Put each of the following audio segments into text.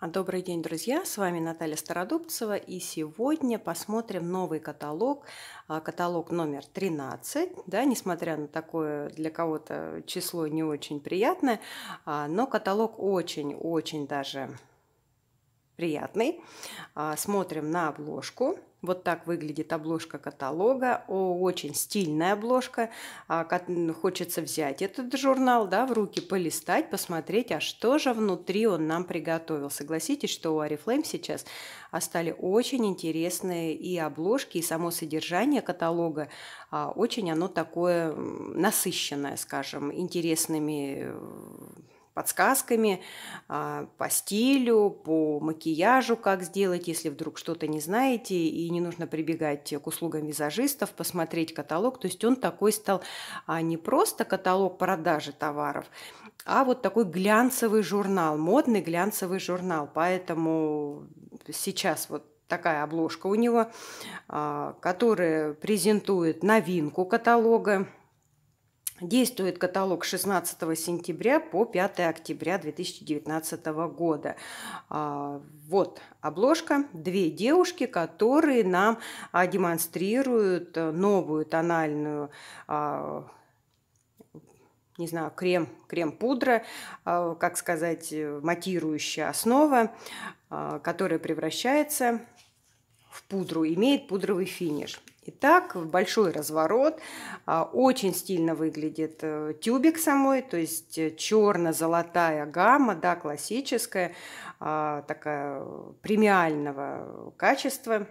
А, добрый день, друзья! С вами Наталья Стародубцева, и сегодня посмотрим новый каталог, а, каталог номер 13. Да, несмотря на такое для кого-то число не очень приятное, а, но каталог очень-очень даже приятный. А, смотрим на обложку. Вот так выглядит обложка каталога. Очень стильная обложка. А, хочется взять этот журнал да, в руки, полистать, посмотреть, а что же внутри он нам приготовил. Согласитесь, что у Арифлейм сейчас а, стали очень интересные и обложки, и само содержание каталога. Очень оно такое насыщенное, скажем, интересными э, подсказками а, по стилю, по макияжу, как сделать, если вдруг что-то не знаете, и не нужно прибегать к услугам визажистов, посмотреть каталог. То есть он такой стал а, не просто каталог продажи товаров, а вот такой глянцевый журнал, модный глянцевый журнал. Поэтому сейчас вот такая обложка у него, а, которая презентует новинку каталога, Действует каталог 16 сентября по 5 октября 2019 года. А, вот обложка. Две девушки, которые нам а, демонстрируют э, новую тональную а, не знаю, крем, крем-пудра, как сказать, э, матирующая основа, которая превращается в пудру, имеет пудровый финиш. Итак, большой разворот. А, очень стильно выглядит э, тюбик самой, то есть э, черно-золотая гамма, да, классическая, а, такая э, премиального качества.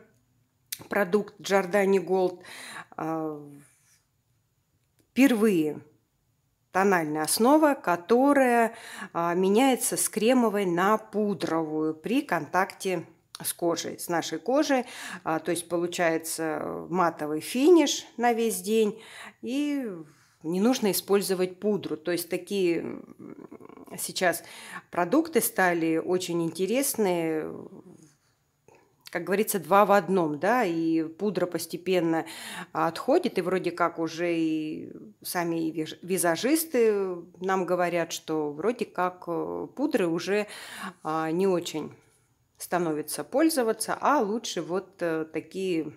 Продукт Giordani Gold. А, впервые тональная основа, которая меняется с кремовой на пудровую при контакте с кожей, с нашей кожей. А, то есть получается э, матовый финиш на весь день. И не нужно использовать пудру. То есть такие сейчас продукты стали очень интересные как говорится, два в одном, да, и пудра постепенно отходит, и вроде как уже и сами визажисты нам говорят, что вроде как э, пудры уже а, не очень становится пользоваться, а лучше вот э, такие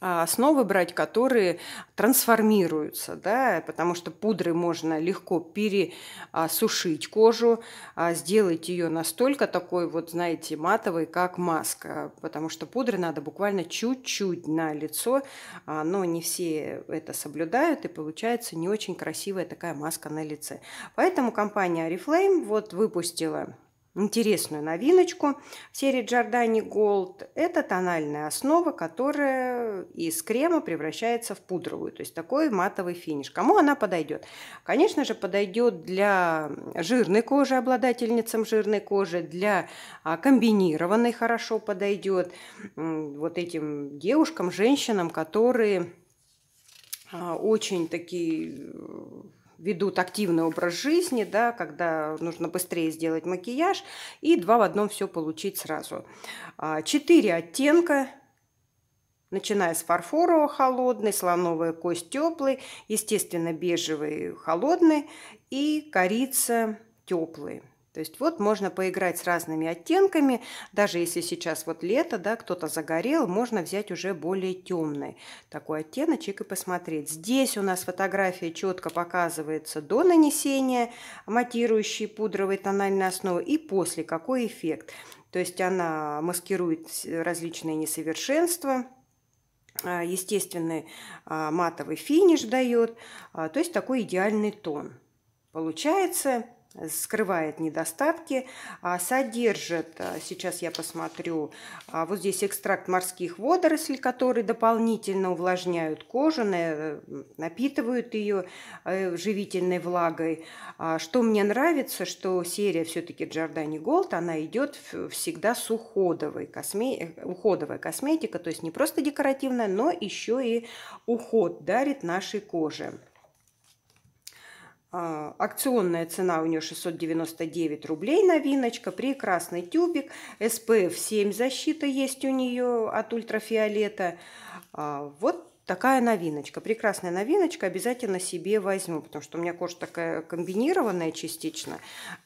а, основы брать, которые трансформируются, да, потому что пудры можно легко пересушить кожу, а, сделать ее настолько такой вот, знаете, матовой, как маска, потому что пудры надо буквально чуть-чуть на лицо, а, но не все это соблюдают, и получается не очень красивая такая маска на лице. Поэтому компания Oriflame вот выпустила интересную новиночку в серии Giordani Gold. Это тональная основа, которая из крема превращается в пудровую, то есть такой матовый финиш. Кому она подойдет? Конечно же, подойдет для жирной кожи, обладательницам жирной кожи, для а, комбинированной хорошо подойдет вот этим девушкам, женщинам, которые а, очень такие ведут активный образ жизни, да, когда нужно быстрее сделать макияж, и два в одном все получить сразу. А, четыре оттенка, начиная с фарфорового холодный, слоновая кость теплый, естественно, бежевый холодный и корица теплый. То есть вот можно поиграть с разными оттенками, даже если сейчас вот лето, да, кто-то загорел, можно взять уже более темный такой оттеночек и посмотреть. Здесь у нас фотография четко показывается до нанесения матирующей пудровой тональной основы и после, какой эффект. То есть она маскирует э, различные несовершенства, а, естественный а, матовый финиш дает, а, то есть такой идеальный тон. Получается скрывает недостатки, а содержит, э, сейчас я посмотрю, а вот здесь экстракт морских водорослей, которые дополнительно увлажняют кожу, э, напитывают ее э, живительной влагой. А что мне нравится, что серия все-таки Giordani Gold, она идет всегда с уходовой, косме... уходовая косметика, то есть не просто декоративная, но еще и уход дарит нашей коже. А, акционная цена у нее 699 рублей новиночка, прекрасный тюбик, SPF 7 защита есть у нее от ультрафиолета. А, вот Такая новиночка, прекрасная новиночка, обязательно себе возьму, потому что у меня кожа такая комбинированная частично,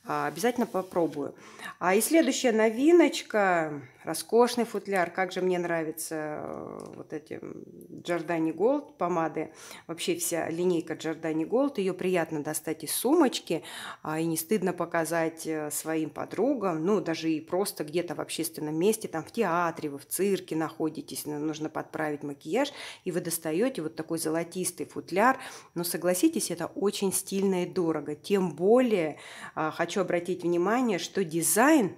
а, обязательно попробую. А и следующая новиночка, роскошный футляр, как же мне нравятся э, вот эти Giordani Gold помады, вообще вся линейка Giordani Gold, ее приятно достать из сумочки, а, и не стыдно показать э, своим подругам, ну, даже и просто где-то в общественном месте, там в театре, вы в цирке находитесь, ну, нужно подправить макияж, и вы достаете вот такой золотистый футляр, но согласитесь, это очень стильно и дорого. Тем более а, хочу обратить внимание, что дизайн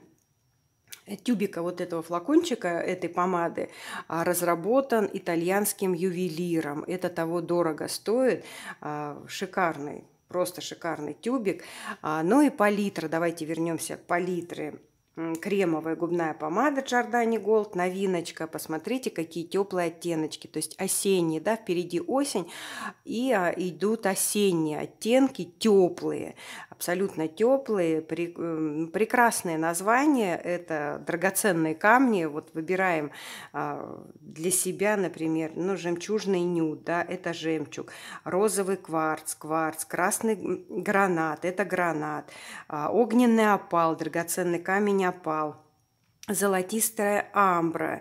тюбика вот этого флакончика, этой помады, а, разработан итальянским ювелиром. Это того дорого стоит. А, шикарный просто шикарный тюбик. Ну и палитра, давайте вернемся к палитре кремовая губная помада Giordani Gold, новиночка. Посмотрите, какие теплые оттеночки. То есть осенние, да, впереди осень. И а, идут осенние оттенки, теплые абсолютно теплые, при, эм, прекрасные названия. Это драгоценные камни. Вот выбираем а, для себя, например, ну, жемчужный нюд, да, это жемчуг, розовый кварц, кварц, красный гранат, это гранат, а, огненный опал, драгоценный камень опал, золотистая амбра,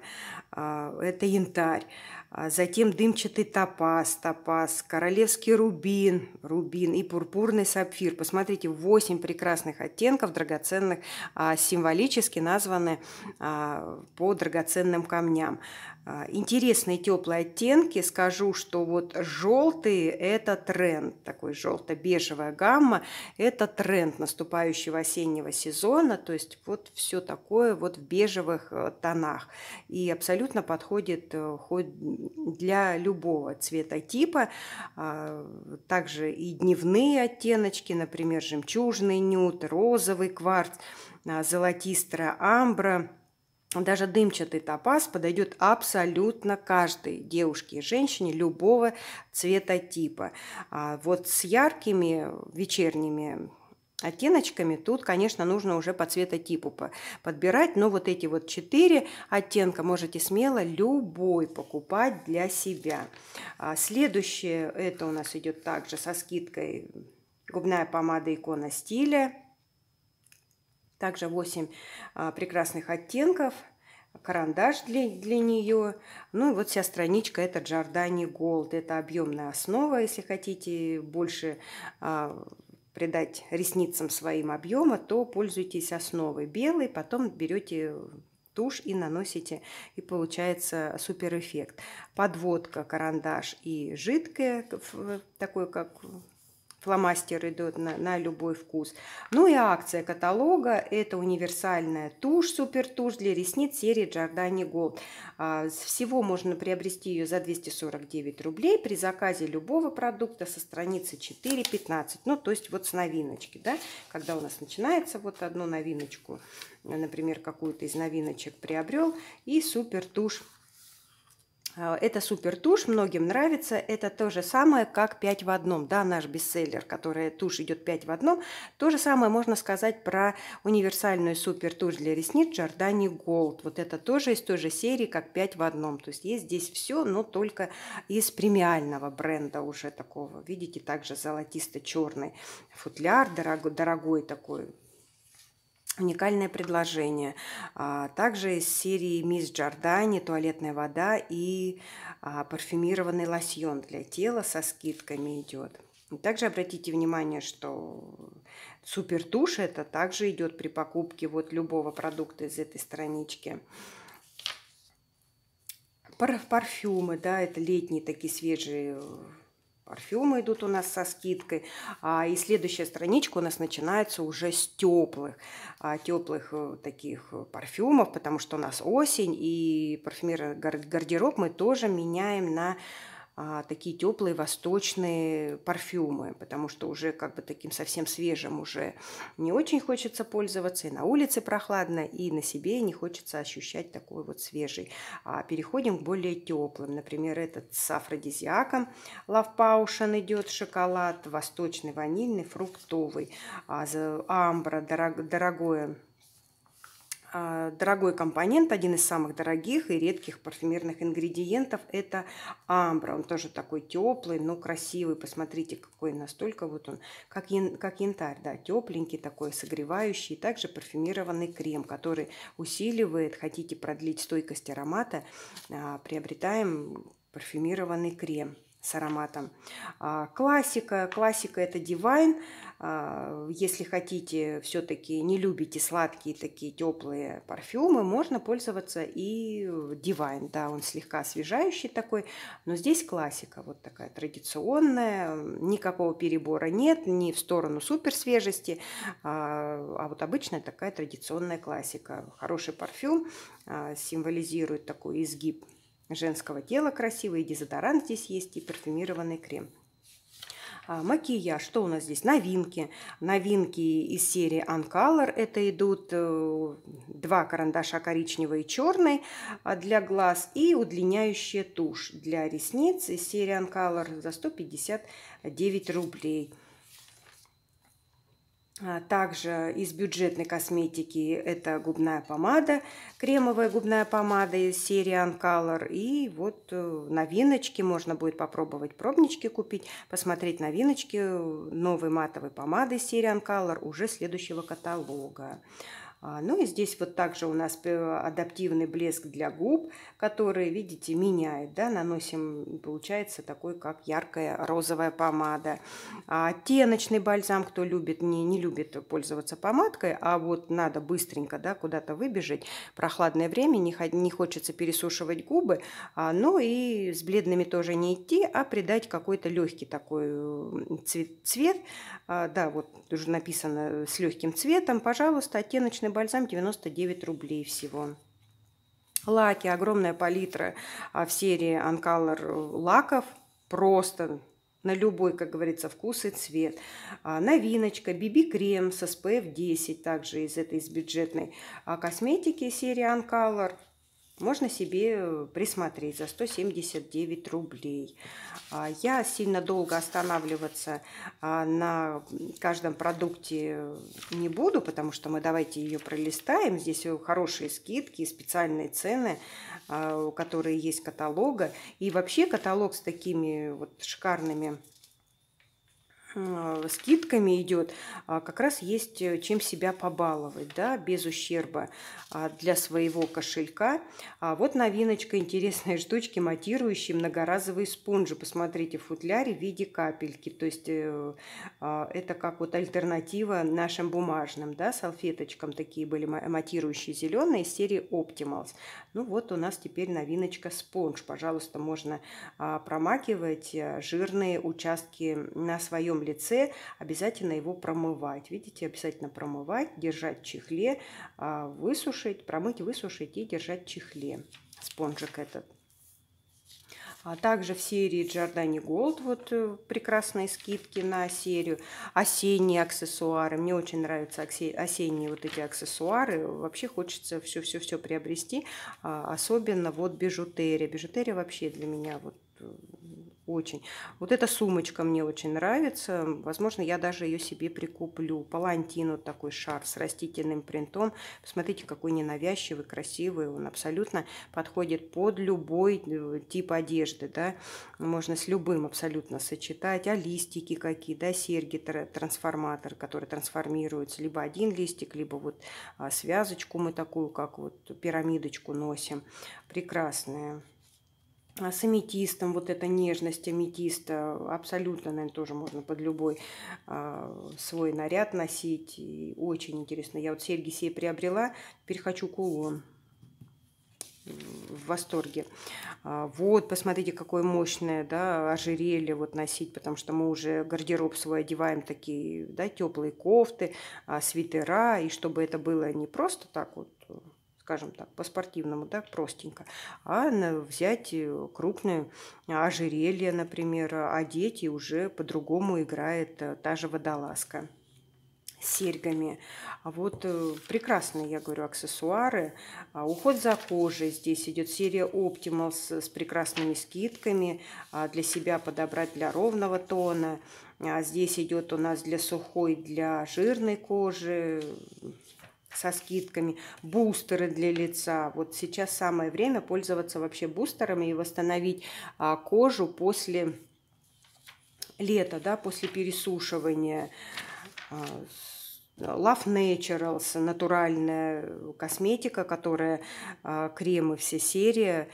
а, это янтарь. А затем дымчатый топаз, топаз, королевский рубин, рубин и пурпурный сапфир. Посмотрите, 8 прекрасных оттенков драгоценных а, символически названы а, по драгоценным камням. А, интересные теплые оттенки. Скажу, что вот желтые – это тренд, такой желто-бежевая гамма – это тренд наступающего осеннего сезона, то есть вот все такое вот в бежевых э, тонах. И абсолютно подходит э, хоть для любого цвета типа, а, Также и дневные оттеночки, например, жемчужный нюд, розовый кварц, а, золотистая амбра – даже дымчатый топаз подойдет абсолютно каждой девушке и женщине любого цвета типа. А вот с яркими вечерними оттеночками тут, конечно, нужно уже по цветотипу подбирать, но вот эти вот четыре оттенка можете смело любой покупать для себя. А следующее, это у нас идет также со скидкой губная помада икона стиля также 8 а, прекрасных оттенков, карандаш для, для нее. Ну и вот вся страничка это Giordani Gold. Это объемная основа, если хотите больше а, придать ресницам своим объема, то пользуйтесь основой белой, потом берете тушь и наносите, и получается супер эффект. Подводка, карандаш и жидкое, такое как Фломастер идут на, на любой вкус. Ну и акция каталога. Это универсальная тушь, супер тушь для ресниц серии Giordani Gold. А, всего можно приобрести ее за 249 рублей при заказе любого продукта со страницы 4.15. Ну, то есть вот с новиночки, да, когда у нас начинается вот одну новиночку, например, какую-то из новиночек приобрел и супер тушь а, это супер тушь, многим нравится. Это то же самое, как 5 в одном. Да, наш бестселлер, который тушь идет 5 в одном. То же самое можно сказать про универсальную супер тушь для ресниц Giordani Gold. Вот это тоже из той же серии, как 5 в одном. То есть есть здесь все, но только из премиального бренда уже такого. Видите, также золотисто-черный футляр, дорогой, дорогой такой уникальное предложение. А, также из серии «Мисс Джордани» туалетная вода и а, парфюмированный лосьон для тела со скидками идет. Также обратите внимание, что супер тушь это также идет при покупке вот любого продукта из этой странички. парфюмы, да, это летние такие свежие Парфюмы идут у нас со скидкой. А, и следующая страничка у нас начинается уже с теплых, а, теплых э, таких э, парфюмов, потому что у нас осень, и парфюмерный гардероб мы тоже меняем на а, такие теплые восточные парфюмы, потому что уже как бы таким совсем свежим уже не очень хочется пользоваться, и на улице прохладно, и на себе не хочется ощущать такой вот свежий. А переходим к более теплым, например, этот с афродизиаком Лавпаушен идет шоколад, восточный ванильный, фруктовый, а, амбра дорог, дорогое а, дорогой компонент, один из самых дорогих и редких парфюмерных ингредиентов – это амбра. Он тоже такой теплый, но красивый. Посмотрите, какой настолько вот он, как, ян, как янтарь, да, тепленький такой, согревающий. также парфюмированный крем, который усиливает, хотите продлить стойкость аромата, а, приобретаем парфюмированный крем – с ароматом. А, классика. Классика – это Divine. А, если хотите, все-таки не любите сладкие такие теплые парфюмы, можно пользоваться и Divine. Да, он слегка освежающий такой, но здесь классика. Вот такая традиционная. Никакого перебора нет, не в сторону суперсвежести, а, а вот обычная такая традиционная классика. Хороший парфюм символизирует такой изгиб женского тела красивый, и дезодорант здесь есть, и парфюмированный крем. А, макияж. Что у нас здесь? Новинки. Новинки из серии Uncolor. Это идут э, два карандаша коричневый и черный а, для глаз и удлиняющая тушь для ресниц из серии Uncolor за 159 рублей. А также из бюджетной косметики это губная помада, кремовая губная помада из серии Uncolor. И вот э, новиночки можно будет попробовать, пробнички купить, посмотреть новиночки э, новой матовой помады из серии Uncolor уже следующего каталога. А, ну и здесь вот также у нас э, адаптивный блеск для губ, который, видите, меняет, да, наносим, получается такой, как яркая розовая помада. А, оттеночный бальзам, кто любит, не, не любит пользоваться помадкой, а вот надо быстренько, да, куда-то выбежать, прохладное время, не, не хочется пересушивать губы, а, ну и с бледными тоже не идти, а придать какой-то легкий такой э, цвет, цвет а, да, вот уже написано э, с легким цветом. Пожалуйста, оттеночный бальзам 99 рублей всего. Лаки, огромная палитра а, в серии Uncolor лаков. Просто на любой, как говорится, вкус и цвет. А, новиночка BB крем с SPF 10, также из этой из бюджетной а, косметики серии Uncolor можно себе э, присмотреть за 179 рублей. А, я сильно долго останавливаться а, на каждом продукте э, не буду, потому что мы давайте ее пролистаем. Здесь э, хорошие скидки, специальные цены, а, которые есть каталога. И вообще каталог с такими вот шикарными Э, скидками идет, а как раз есть э, чем себя побаловать, да, без ущерба а, для своего кошелька. А Вот новиночка интересной штучки, матирующие многоразовые спонжи. Посмотрите, в футляре в виде капельки. То есть э, а, это как вот альтернатива нашим бумажным, да, салфеточкам. Такие были матирующие зеленые из серии Optimals. Ну вот у нас теперь новиночка спонж. Пожалуйста, можно промакивать жирные участки на своем лице, обязательно его промывать. Видите, обязательно промывать, держать в чехле, а, высушить, промыть, высушить и держать в чехле спонжик этот. А также в серии Giordani Gold вот э, прекрасные скидки на серию. Осенние аксессуары. Мне очень нравятся осенние вот эти аксессуары. Вообще хочется все-все-все приобрести. А, особенно вот бижутерия. Бижутерия вообще для меня вот э, очень. Вот эта сумочка мне очень нравится. Возможно, я даже ее себе прикуплю. Палантин вот такой шар с растительным принтом. Посмотрите, какой ненавязчивый, красивый. Он абсолютно подходит под любой э, тип одежды. Да? Можно с любым абсолютно сочетать. А листики какие, да, серьги, трансформатор, который трансформируется. Либо один листик, либо вот а, связочку мы такую, как вот пирамидочку носим. Прекрасная а с аметистом, вот эта нежность аметиста, абсолютно, наверное, тоже можно под любой а, свой наряд носить. И очень интересно. Я вот серьги себе приобрела, теперь хочу кулон в восторге. А, вот, посмотрите, какое мощное, да, ожерелье вот носить, потому что мы уже гардероб свой одеваем, такие, да, теплые кофты, а, свитера, и чтобы это было не просто так вот скажем так, по-спортивному, да, простенько, а взять э, крупное ожерелье, например, одеть и уже по-другому играет э, та же водолазка с серьгами. А вот э, прекрасные, я говорю, аксессуары. А, уход за кожей. Здесь идет серия Optimal с, с прекрасными скидками. А, для себя подобрать для ровного тона. А здесь идет у нас для сухой, для жирной кожи со скидками, бустеры для лица. Вот сейчас самое время пользоваться вообще бустерами и восстановить а, кожу после лета, да, после пересушивания. А, Love Naturals, натуральная косметика, которая а, кремы все серии,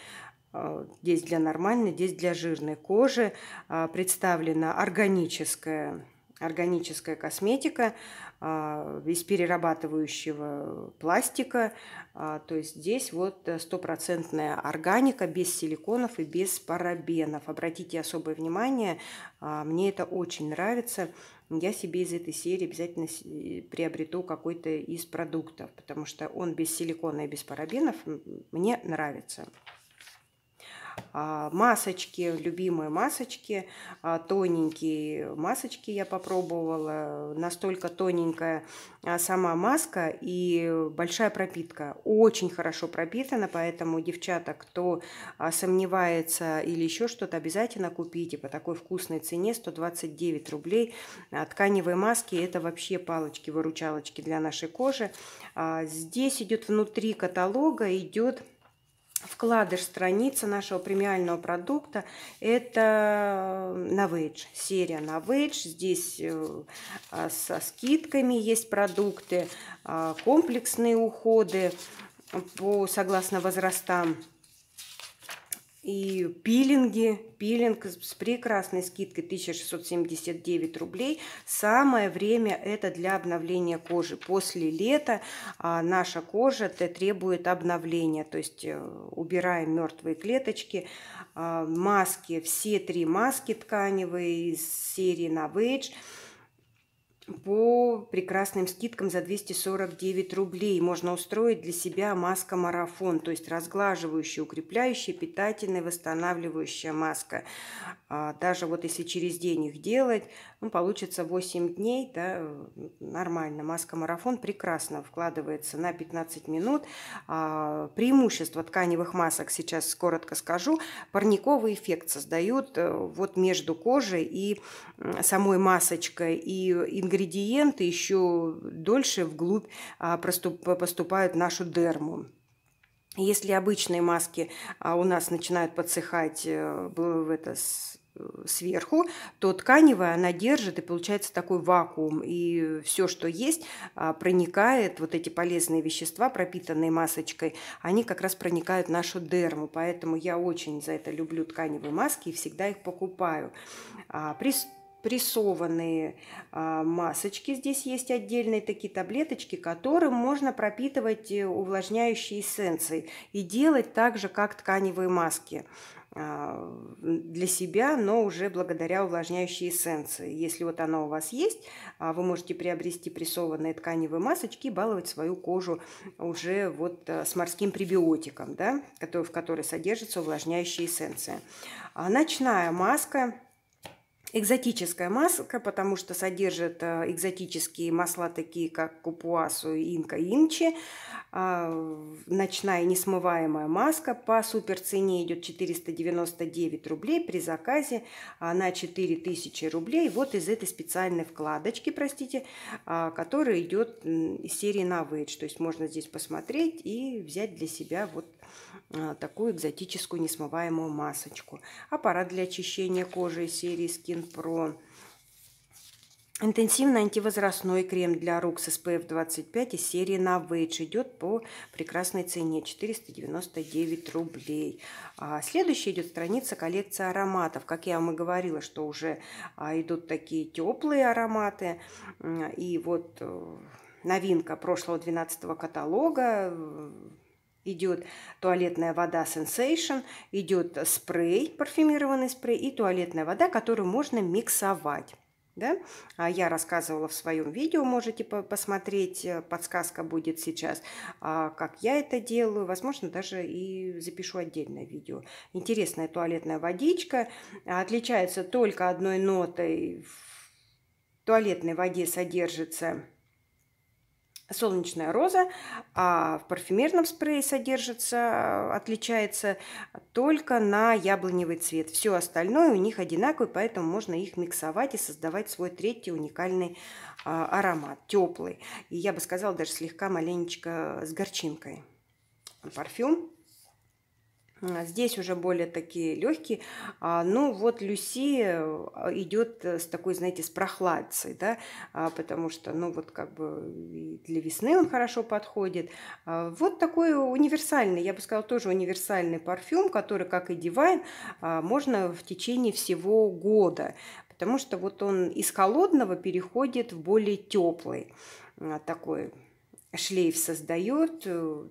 а, здесь для нормальной, здесь для жирной кожи. Представлена органическая органическая косметика а, из перерабатывающего пластика. А, то есть здесь вот э, стопроцентная органика без силиконов и без парабенов. Обратите особое внимание, а, мне это очень нравится. Я себе из этой серии обязательно э, приобрету какой-то из продуктов, потому что он без силикона и без парабенов мне нравится. А, масочки, любимые масочки, а, тоненькие масочки я попробовала, настолько тоненькая а, сама маска и большая пропитка, очень хорошо пропитана, поэтому, девчата, кто сомневается или еще что-то, обязательно купите по такой вкусной цене, 129 рублей, тканевые маски, это вообще палочки-выручалочки для нашей кожи. Здесь идет внутри каталога, идет вкладыш страница нашего премиального продукта – это Novage, э, серия Novage. Здесь э, а, со скидками есть продукты, а, комплексные уходы по согласно возрастам – и пилинги, пилинг с прекрасной скидкой 1679 рублей. Самое время это для обновления кожи. После лета а, наша кожа требует обновления, то есть э, убираем мертвые клеточки. А, маски, все три маски тканевые из серии Novage – по прекрасным скидкам за 249 рублей можно устроить для себя маска-марафон, то есть разглаживающая, укрепляющая, питательная, восстанавливающая маска. А, даже вот если через день их делать, ну, получится 8 дней, да, нормально. Маска-марафон прекрасно вкладывается на 15 минут. А, преимущество тканевых масок, сейчас коротко скажу, парниковый эффект создают э, вот между кожей и самой масочкой. И ингредиенты еще дольше вглубь а, поступают в нашу дерму. Если обычные маски а у нас начинают подсыхать э, в это, сверху, то тканевая она держит, и получается такой вакуум. И все, что есть, а, проникает, вот эти полезные вещества, пропитанные масочкой, они как раз проникают в нашу дерму. Поэтому я очень за это люблю тканевые маски и всегда их покупаю. А, прессованные а, масочки. Здесь есть отдельные такие таблеточки, которым можно пропитывать э, увлажняющие эссенции и делать так же, как тканевые маски. А, для себя, но уже благодаря увлажняющей эссенции. Если вот она у вас есть, а, вы можете приобрести прессованные тканевые масочки и баловать свою кожу уже вот э, с морским пребиотиком, да, в которой содержится увлажняющая эссенция. А, ночная маска – Экзотическая маска, потому что содержит э, экзотические масла, такие как купуасу, инка, имчи. А, ночная несмываемая маска по суперцене идет 499 рублей при заказе а на 4000 рублей. Вот из этой специальной вкладочки, простите, а, которая идет из серии Novage. То есть можно здесь посмотреть и взять для себя вот а, такую экзотическую несмываемую масочку. Аппарат для очищения кожи серии Skin Pro. Интенсивный антивозрастной крем для рук с SPF 25 из серии Novage идет по прекрасной цене 499 рублей. А следующая идет страница коллекция ароматов. Как я вам и говорила, что уже а, идут такие теплые ароматы. И вот э, новинка прошлого 12 каталога идет туалетная вода Sensation, идет спрей, парфюмированный спрей и туалетная вода, которую можно миксовать. Да? А я рассказывала в своем видео, можете посмотреть, э, подсказка будет сейчас, а, как я это делаю. Возможно, даже и запишу отдельное видео. Интересная туалетная водичка. Отличается только одной нотой. В туалетной воде содержится Солнечная роза а в парфюмерном спрее содержится, э, отличается только на яблоневый цвет. Все остальное у них одинаковое, поэтому можно их миксовать и создавать свой третий уникальный а, аромат, теплый. И я бы сказала, даже слегка маленечко э, с горчинкой а парфюм. Здесь уже более такие легкие. А, ну вот Люси э, идет э, с такой, знаете, с прохладцей, да, а, потому что, ну вот как бы для весны он хорошо подходит. А, вот такой универсальный, я бы сказала, тоже универсальный парфюм, который, как и Divine, можно в течение всего года, потому что вот он из холодного переходит в более теплый такой шлейф создает, э,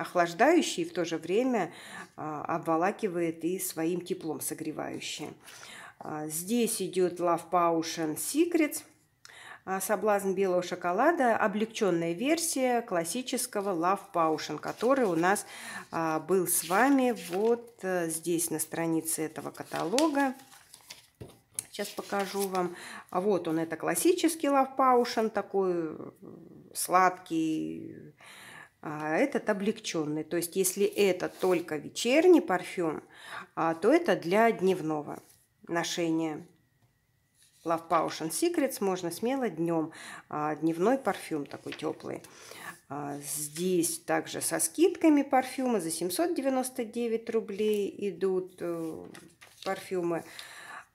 охлаждающий и в то же время а, обволакивает и своим теплом согревающий. А, здесь идет Love Potion Secrets а, – соблазн белого шоколада, облегченная версия классического Love Potion, который у нас был с вами вот э, здесь на странице этого каталога. Сейчас покажу вам. А вот он, это классический Love Potion, такой э, сладкий, а этот облегченный. То есть, если это только вечерний парфюм, а, то это для дневного ношения. Love Potion Secrets можно смело днем. А, дневной парфюм такой теплый. А, здесь также со скидками парфюмы за 799 рублей идут э, парфюмы.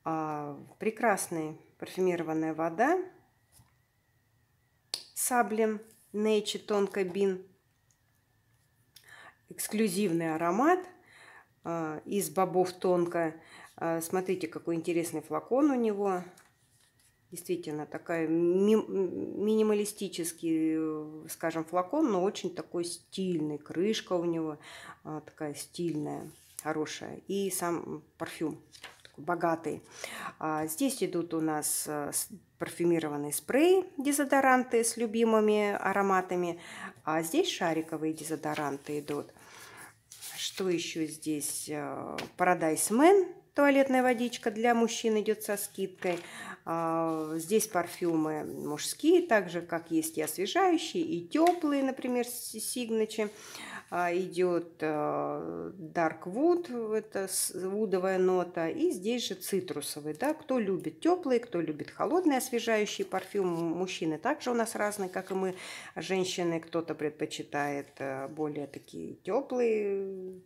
А, прекрасная парфюмированная вода. Саблин Nature Тонко Бин эксклюзивный аромат а, из бобов тонко. А, смотрите, какой интересный флакон у него. Действительно, такая ми минималистический, э, скажем, флакон, но очень такой стильный. Крышка у него а, такая стильная, хорошая. И сам парфюм богатый. А, здесь идут у нас э, парфюмированные спреи, дезодоранты с любимыми ароматами. А здесь шариковые дезодоранты идут. Что еще здесь? Э, Paradise Man, туалетная водичка для мужчин идет со скидкой. А, здесь парфюмы мужские, также как есть и освежающие, и теплые, например, сигначи. Signature а, идет Дарквуд, это вудовая нота, и здесь же цитрусовый. Да? Кто любит теплый, кто любит холодный освежающий парфюм. Мужчины также у нас разные, как и мы, женщины. Кто-то предпочитает э, более такие теплые,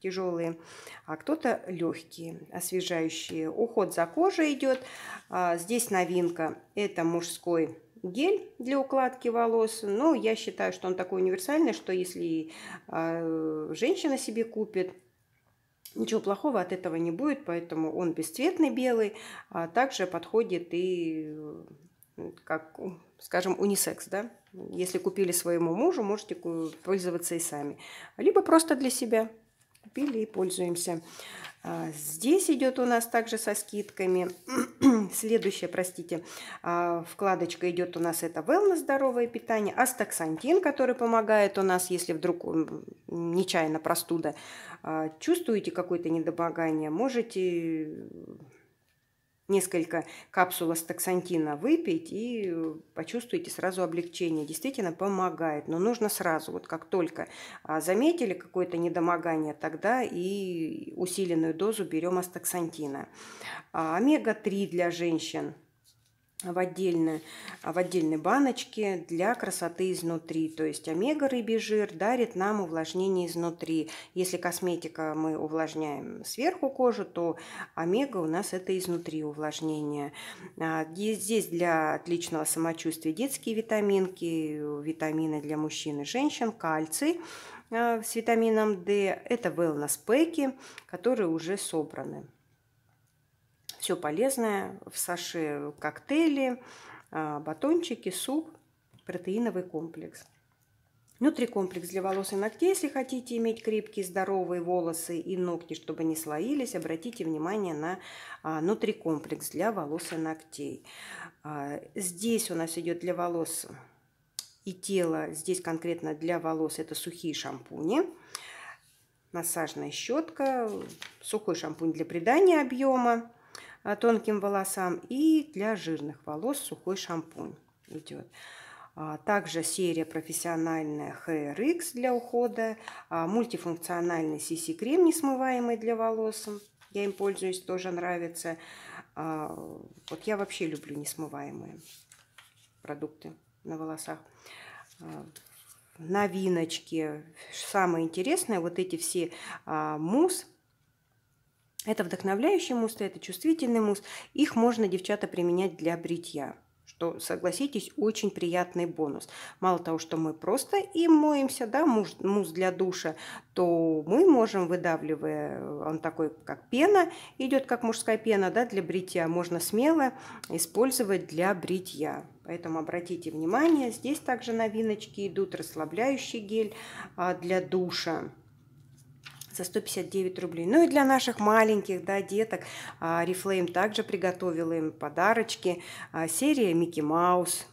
тяжелые, а кто-то легкие, освежающие. Уход за кожей идет. А, здесь новинка. Это мужской гель для укладки волос. Но ну, я считаю, что он такой универсальный, что если а, женщина себе купит, Ничего плохого от этого не будет, поэтому он бесцветный белый, а также подходит и как, скажем, унисекс, да? Если купили своему мужу, можете пользоваться и сами. Либо просто для себя купили и пользуемся. А, здесь идет у нас также со скидками. Следующая, простите, а, вкладочка идет у нас это wellness, здоровое питание, астаксантин, который помогает у нас, если вдруг нечаянно простуда, а, чувствуете какое-то недомогание, можете несколько капсул астаксантина выпить и э, почувствуете сразу облегчение. Действительно помогает, но нужно сразу, вот как только а, заметили какое-то недомогание, тогда и усиленную дозу берем астаксантина. А Омега-3 для женщин – в, отдельно, а, в отдельной баночке для красоты изнутри. То есть омега рыбий жир дарит нам увлажнение изнутри. Если косметика мы увлажняем сверху кожу, то омега у нас это изнутри увлажнение. А, здесь для отличного самочувствия детские витаминки, витамины для мужчин и женщин, кальций а, с витамином D. Это wellness пэки, которые уже собраны все полезное в саше коктейли, а, батончики, суп, протеиновый комплекс. Нутрикомплекс для волос и ногтей, если хотите иметь крепкие, здоровые волосы и ногти, чтобы не слоились, обратите внимание на а, нутрикомплекс для волос и ногтей. А, здесь у нас идет для волос и тела, здесь конкретно для волос это сухие шампуни, массажная щетка, сухой шампунь для придания объема, Э, тонким волосам. И для жирных волос сухой шампунь идет. А, также серия профессиональная HRX для ухода, а, мультифункциональный CC-крем несмываемый для волос. Я им пользуюсь, тоже нравится. А, вот я вообще люблю несмываемые продукты на волосах. Новиночки. Самое интересное, вот эти все мусс это вдохновляющий мусс, это чувствительный мусс. Их можно, девчата, применять для бритья что, согласитесь, очень приятный бонус. Мало того, что мы просто и моемся, да, муж, мусс для душа, то мы можем, выдавливая, он такой, как пена, идет как мужская пена, да, для бритья, можно смело использовать для бритья. Поэтому обратите внимание, здесь также новиночки идут, расслабляющий гель а, для душа за 159 рублей. Ну и для наших маленьких, да, деток Reflame а, также приготовила им подарочки. А, серия Микки Маус,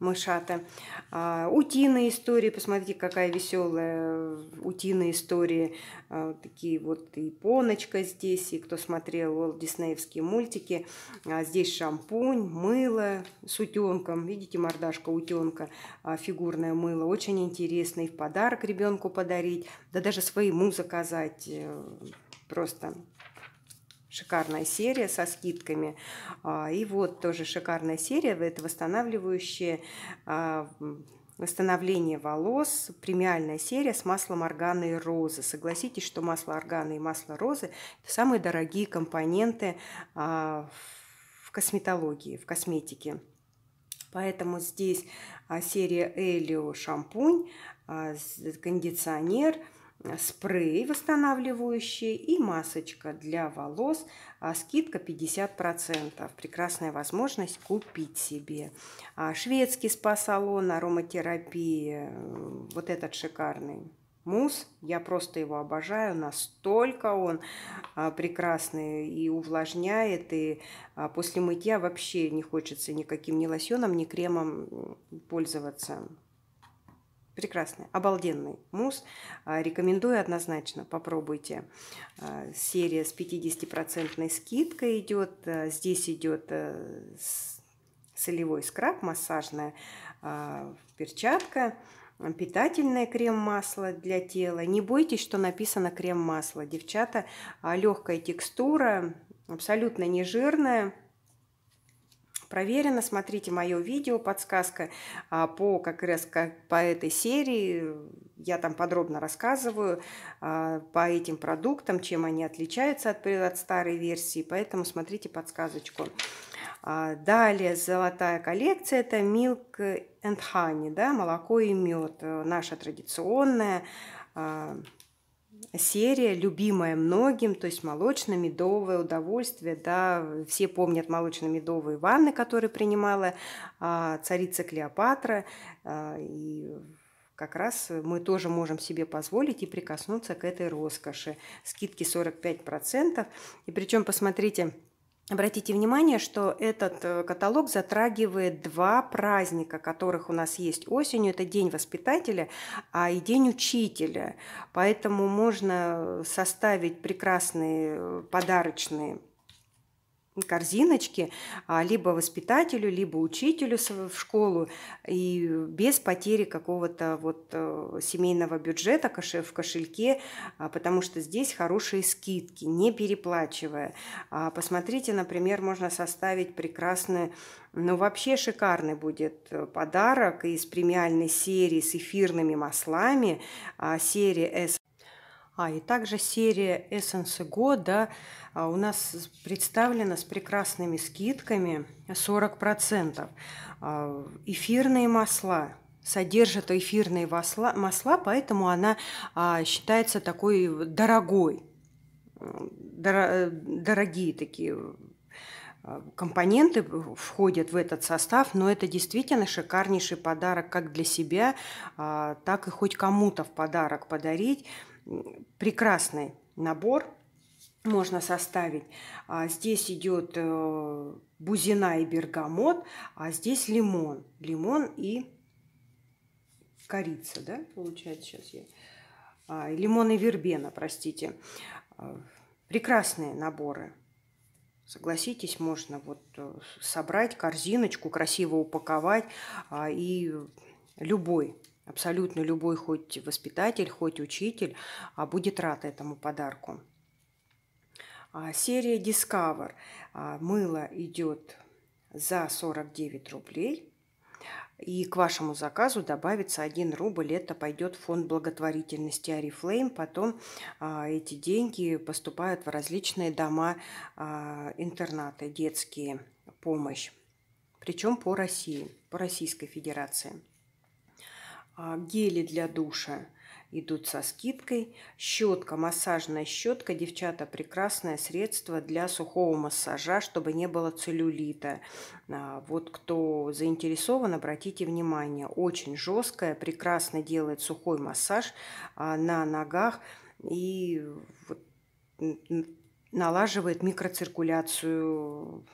мышата. А, утиные истории, посмотрите, какая веселая э, утиные истории. А, такие вот и Поночка здесь, и кто смотрел Уолт Диснеевские мультики. А, здесь шампунь, мыло с утенком. Видите, мордашка утенка, а, фигурное мыло. Очень интересно и в подарок ребенку подарить, да даже своему заказать. Э, просто шикарная серия со скидками. А, и вот тоже шикарная серия, это восстанавливающее а, восстановление волос, премиальная серия с маслом органа и розы. Согласитесь, что масло органа и масло розы – это самые дорогие компоненты а, в косметологии, в косметике. Поэтому здесь серия Элио шампунь, кондиционер – спрей восстанавливающий и масочка для волос. А, скидка 50%. Прекрасная возможность купить себе. А, шведский спа-салон, ароматерапия. Э, вот этот шикарный мусс. Я просто его обожаю. Настолько он а, прекрасный и увлажняет. И после мытья вообще не хочется никаким ни лосьоном, ни кремом пользоваться прекрасный, обалденный мусс. А, рекомендую однозначно, попробуйте. А, серия с 50% скидкой идет. А, здесь идет э, солевой скраб, массажная перчатка, питательное крем-масло для тела. Не бойтесь, что написано крем-масло. Девчата, легкая текстура, абсолютно не жирная проверено. Смотрите мое видео, подсказка а, по как раз по этой серии. Я там подробно рассказываю а, по этим продуктам, чем они отличаются от, от старой версии, поэтому смотрите подсказочку. А, далее золотая коллекция – это Milk and Honey, да, молоко и мед, наша традиционная серия, любимая многим, то есть молочно-медовое удовольствие, да, все помнят молочно-медовые ванны, которые принимала а, царица Клеопатра, а, и как раз мы тоже можем себе позволить и прикоснуться к этой роскоши. Скидки 45%, и причем, посмотрите, Обратите внимание, что этот э, каталог затрагивает два праздника, которых у нас есть осенью. Это День воспитателя а и День учителя. Поэтому можно э, составить прекрасные э, подарочные корзиночки а, либо воспитателю, либо учителю в школу, и без потери какого-то вот э, семейного бюджета в кошельке, а, потому что здесь хорошие скидки, не переплачивая. А посмотрите, например, можно составить прекрасный, ну, вообще шикарный будет э, подарок из премиальной серии с эфирными маслами, серия S. А, и также серия Essence года. да, а у нас представлено с прекрасными скидками 40%. А, эфирные масла содержат эфирные масла, масла поэтому она а, считается такой дорогой. Дорогие такие компоненты входят в этот состав, но это действительно шикарнейший подарок как для себя, так и хоть кому-то в подарок подарить. Прекрасный набор – можно составить. А, здесь идет э, бузина и бергамот, а здесь лимон. Лимон и корица, да, получается сейчас я. А, лимон и вербена, простите. А, прекрасные наборы. Согласитесь, можно вот э, собрать корзиночку, красиво упаковать и любой абсолютно любой хоть воспитатель, хоть учитель, будет рад этому подарку. А, серия Discover. А, мыло идет за 49 рублей. И к вашему заказу добавится 1 рубль. Это пойдет в фонд благотворительности Арифлейм. Потом а, эти деньги поступают в различные дома а, интернаты, детские, помощь. Причем по России, по Российской Федерации. А, гели для душа идут со скидкой. Щетка, массажная щетка, девчата, прекрасное средство для сухого массажа, чтобы не было целлюлита. А, вот кто заинтересован, обратите внимание, очень жесткая, прекрасно делает сухой массаж а, на ногах и налаживает микроциркуляцию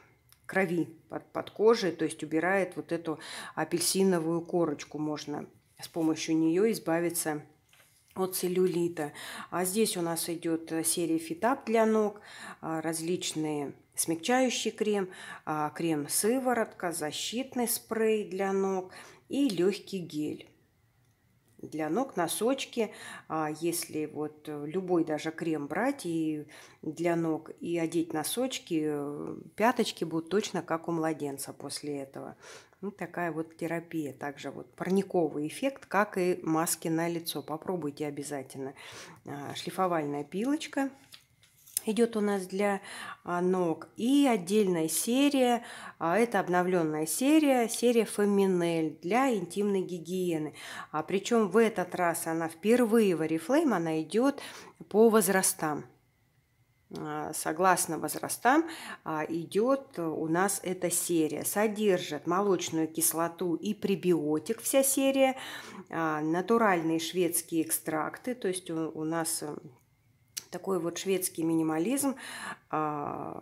крови под, под кожей, то есть убирает вот эту апельсиновую корочку. Можно с помощью нее избавиться от целлюлита. А здесь у нас идет э, серия фитап для ног, а, различные смягчающий крем, а, крем сыворотка, защитный спрей для ног и легкий гель. Для ног носочки, а если вот э, любой даже крем брать и для ног и одеть носочки, э, пяточки будут точно как у младенца после этого. Ну, такая вот терапия, также вот парниковый эффект, как и маски на лицо. Попробуйте обязательно. А, шлифовальная пилочка идет у нас для а, ног. И отдельная серия, а, это обновленная серия, серия Феминель для интимной гигиены. А причем в этот раз она впервые в Oriflame, она идет по возрастам. А, согласно возрастам, а, идет у нас эта серия. Содержит молочную кислоту и пребиотик вся серия, а, натуральные шведские экстракты, то есть у нас э, такой вот шведский минимализм во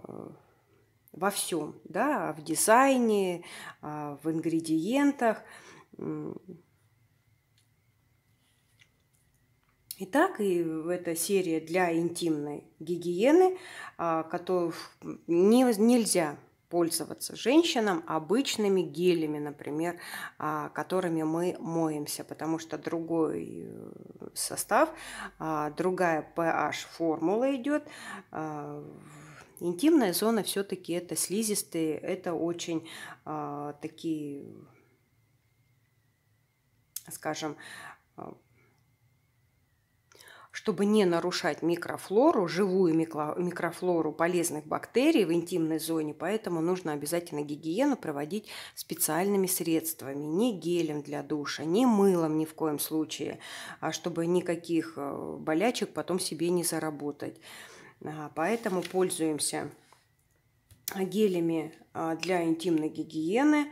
всем, да, в дизайне, в ингредиентах, Итак, и эта серия для интимной гигиены, а, которую не, нельзя пользоваться женщинам обычными гелями, например, а, которыми мы моемся, потому что другой э, состав, а, другая pH-формула идет. Интимная зона все-таки это слизистые, это очень такие, скажем, чтобы не нарушать микрофлору, живую микрофлору полезных бактерий в интимной зоне, поэтому нужно обязательно гигиену проводить специальными средствами, не гелем для душа, не мылом ни в коем случае, а чтобы никаких э, болячек потом себе не заработать. А, поэтому пользуемся гелями а, для интимной гигиены.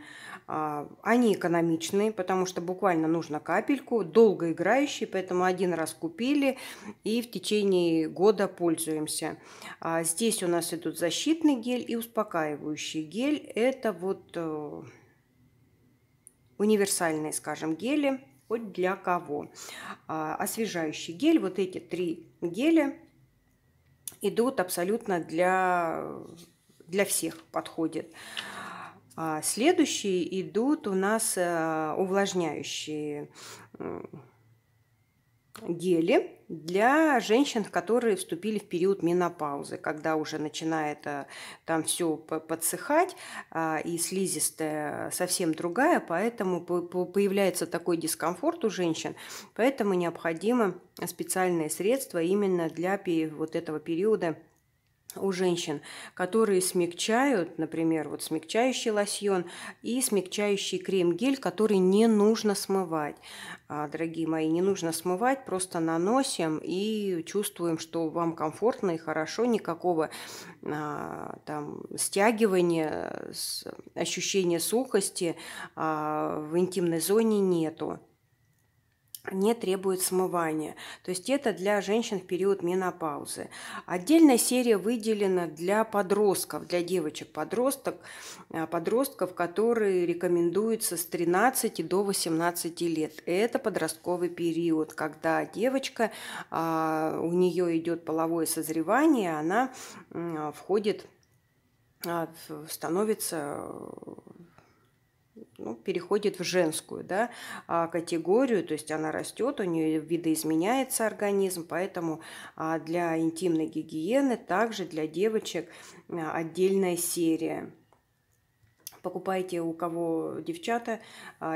А, они экономичные, потому что буквально нужно капельку, долгоиграющие, поэтому один раз купили и в течение года пользуемся. А, здесь у нас идут защитный гель и успокаивающий гель. Это вот э, универсальные, скажем, гели Вот для кого. Освежающий гель, вот эти три геля идут абсолютно для для всех подходит. А следующие идут у нас э, увлажняющие гели для женщин, которые вступили в период менопаузы, когда уже начинает э, там все подсыхать, а, и слизистая совсем другая, поэтому появляется такой дискомфорт у женщин, поэтому необходимо специальное средство именно для вот этого периода у женщин, которые смягчают, например, вот смягчающий лосьон и смягчающий крем-гель, который не нужно смывать. А, дорогие мои, не нужно смывать, просто наносим и чувствуем, что вам комфортно и хорошо, никакого а, там стягивания, ощущения сухости а, в интимной зоне нету не требует смывания. То есть это для женщин в период менопаузы. Отдельная серия выделена для подростков, для девочек-подросток, э, подростков, которые рекомендуются с 13 до 18 лет. Это подростковый период, когда девочка, а, у нее идет половое созревание, она входит а, становится ну, переходит в женскую да, а, категорию, то есть она растет, у нее видоизменяется организм, поэтому а, для интимной гигиены также для девочек а, отдельная серия. Покупайте у кого девчата,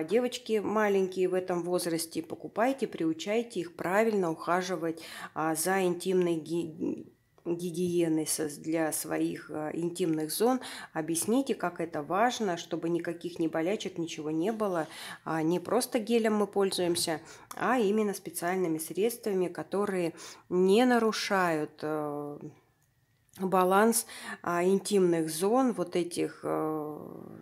девочки маленькие в этом возрасте, покупайте, приучайте их правильно ухаживать за интимной ги гигиены для своих э, интимных зон. Объясните, как это важно, чтобы никаких не ни болячек, ничего не было. А, не просто гелем мы пользуемся, а именно специальными средствами, которые не нарушают э, баланс а, интимных зон, вот этих э,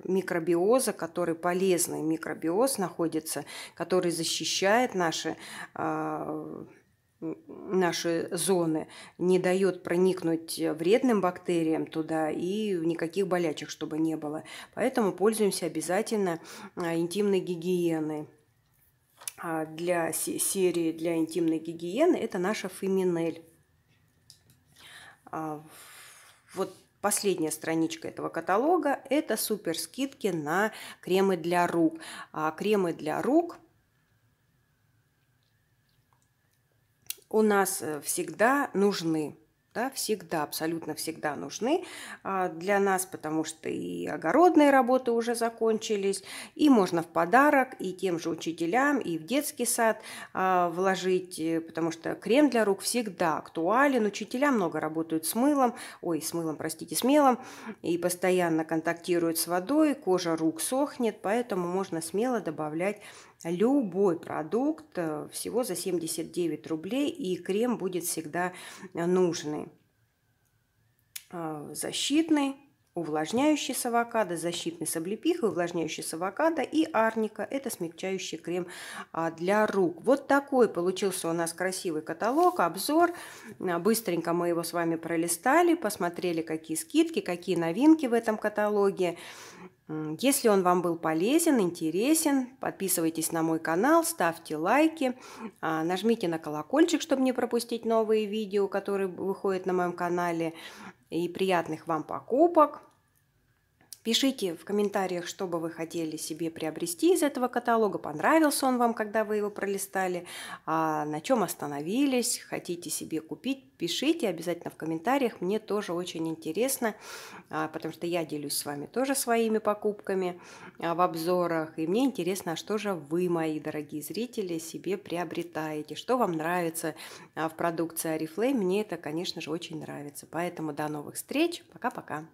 микробиоза, который полезный микробиоз находится, который защищает наши э, наши зоны, не дает проникнуть вредным бактериям туда и никаких болячек, чтобы не было. Поэтому пользуемся обязательно а, интимной гигиеной а для серии для интимной гигиены это наша феминель. А, вот последняя страничка этого каталога – это супер скидки на кремы для рук. А кремы для рук – у нас э, всегда нужны да, всегда, абсолютно всегда нужны а, для нас, потому что и огородные работы уже закончились, и можно в подарок, и тем же учителям, и в детский сад а, вложить, э, потому что крем для рук всегда актуален. Учителя много работают с мылом, ой, с мылом, простите, с мелом, и постоянно контактируют с водой, кожа рук сохнет, поэтому можно смело добавлять любой продукт э, всего за 79 рублей, и крем будет всегда э, нужный. Э, защитный, увлажняющий с авокадо, защитный с облепихой, увлажняющий с авокадо и арника. Это смягчающий крем а, для рук. Вот такой получился у нас красивый каталог, обзор. Быстренько мы его с вами пролистали, посмотрели, какие скидки, какие новинки в этом каталоге. Если он вам был полезен, интересен, подписывайтесь на мой канал, ставьте лайки, а, нажмите на колокольчик, чтобы не пропустить новые видео, которые выходят на моем канале. И приятных вам покупок! Пишите в комментариях, что бы вы хотели себе приобрести из этого каталога, понравился он вам, когда вы его пролистали, а на чем остановились, хотите себе купить, пишите обязательно в комментариях, мне тоже очень интересно, а, потому что я делюсь с вами тоже своими покупками а, в обзорах, и мне интересно, а что же вы, мои дорогие зрители, себе приобретаете, что вам нравится в продукции Арифлей, мне это, конечно же, очень нравится. Поэтому до новых встреч, пока-пока!